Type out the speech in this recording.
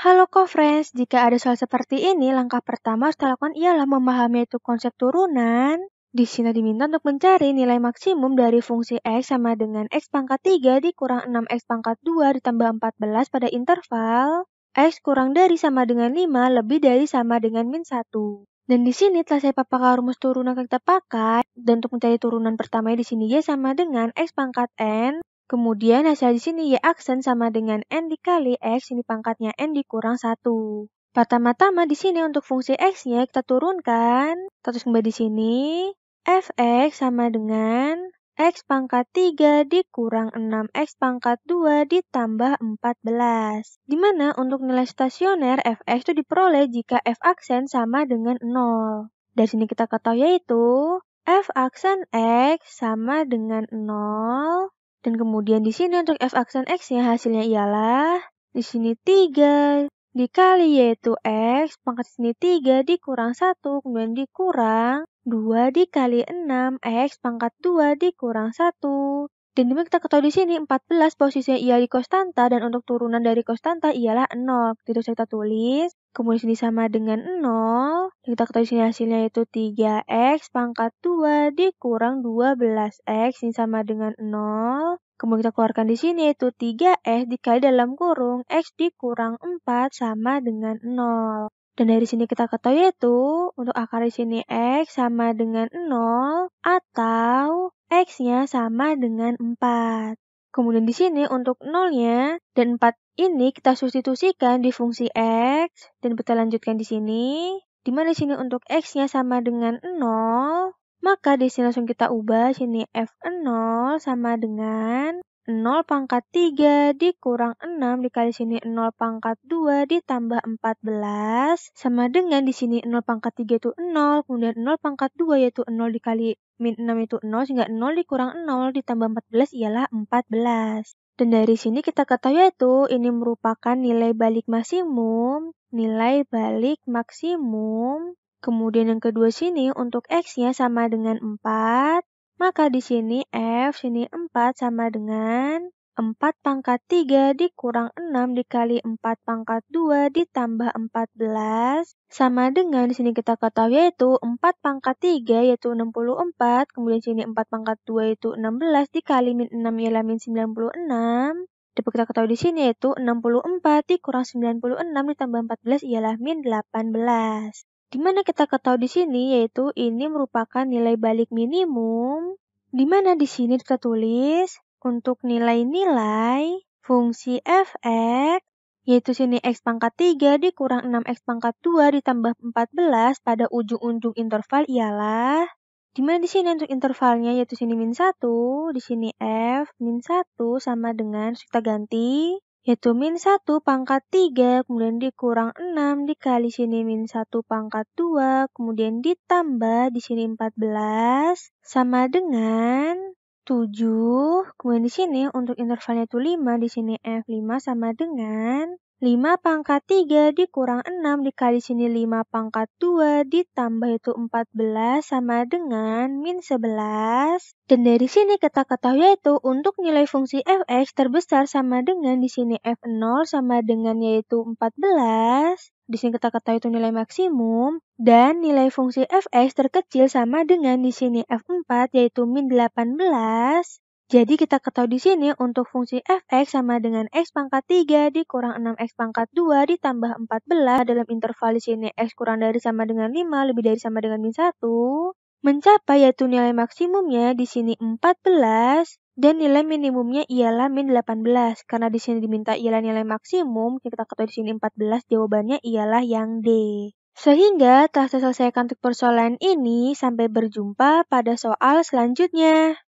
Halo co-friends, jika ada soal seperti ini, langkah pertama harus dilakukan ialah memahami itu konsep turunan. Di sini diminta untuk mencari nilai maksimum dari fungsi x sama dengan x pangkat 3 dikurang 6x pangkat 2 ditambah 14 pada interval x kurang dari sama dengan 5 lebih dari sama dengan min 1. Dan di sini telah saya paparkan rumus turunan yang kita pakai, dan untuk mencari turunan pertama di sini y sama dengan x pangkat n Kemudian hasil di sini Y ya, aksen sama dengan N dikali X, ini pangkatnya N dikurang 1. Pertama-tama di sini untuk fungsi X-nya kita turunkan, terus kembali di sini, Fx sama dengan X pangkat 3 dikurang 6X pangkat 2 ditambah 14. Dimana untuk nilai stasioner Fx itu diperoleh jika F aksen sama dengan 0. Dari sini kita ketahui yaitu F aksen X sama dengan 0 dan kemudian di sini untuk f aksen x-nya hasilnya ialah di sini 3 dikali yaitu x pangkat sini 3 dikurang 1 kemudian dikurang 2 dikali 6 x pangkat 2 dikurang 1. Dan demi kita ketahui di sini 14 posisinya ialah di konstanta dan untuk turunan dari konstanta ialah 0. Jadi kita tulis kemudian sini sama dengan 0. Kita ketahui sini hasilnya itu 3x pangkat 2 dikurang 12x ini sama dengan 0. Kemudian kita keluarkan di sini yaitu 3x dikali dalam kurung x dikurang 4 sama dengan 0. Dan dari sini kita ketahui yaitu untuk akar di sini x sama dengan 0 atau x-nya sama dengan 4. Kemudian di sini untuk nolnya dan 4 ini kita substitusikan di fungsi x dan kita lanjutkan di sini. Di mana sini untuk x-nya sama dengan 0, maka di sini langsung kita ubah sini f0 sama dengan 0 pangkat 3 dikurang 6 dikali sini 0 pangkat 2 ditambah 14 sama dengan di sini 0 pangkat 3 itu 0 kemudian 0 pangkat 2 yaitu 0 dikali min 6 itu 0 sehingga 0 dikurang 0 ditambah 14 ialah 14. Dan dari sini kita ketahui yaitu ini merupakan nilai balik maksimum, nilai balik maksimum. Kemudian yang kedua sini untuk X-nya sama dengan 4. Maka di sini F sini 4 sama dengan 4 pangkat 3 dikurang 6 dikali 4 pangkat 2 ditambah 14. Sama dengan di sini kita ketahui yaitu 4 pangkat 3 yaitu 64. Kemudian sini 4 pangkat 2 yaitu 16 dikali min 6 ialah min 96. Dapat kita ketahui di sini yaitu 64 dikurang 96 ditambah 14 ialah min 18 di mana kita ketahui di sini yaitu ini merupakan nilai balik minimum, di mana di sini kita tulis untuk nilai-nilai fungsi fx, yaitu sini x pangkat 3 dikurang 6x pangkat 2 ditambah 14 pada ujung-ujung interval ialah, di mana di sini untuk intervalnya yaitu sini min 1, di sini f min 1 sama dengan kita ganti yaitu min 1 pangkat 3, kemudian dikurang 6, dikali sini min 1 pangkat 2, kemudian ditambah di sini 14, sama dengan 7, kemudian di sini untuk intervalnya itu 5, di sini F5 sama dengan 5 pangkat 3 dikurang 6 dikali sini 5 pangkat 2 ditambah itu 14 sama dengan min 11. Dan dari sini kita ketahui yaitu untuk nilai fungsi fx terbesar sama dengan di sini f0 sama dengan yaitu 14. Di sini kita ketahui itu nilai maksimum. Dan nilai fungsi fx terkecil sama dengan di sini f4 yaitu min 18. Jadi kita ketahui di sini untuk fungsi fx sama dengan x pangkat 3 dikurang 6x pangkat 2 ditambah 14 nah, dalam interval di sini x kurang dari sama dengan 5 lebih dari sama dengan min 1 mencapai yaitu nilai maksimumnya di sini 14 dan nilai minimumnya ialah min 18 karena di sini diminta ialah nilai maksimum kita ketahui di sini 14 jawabannya ialah yang D. Sehingga telah selesaikan untuk persoalan ini sampai berjumpa pada soal selanjutnya.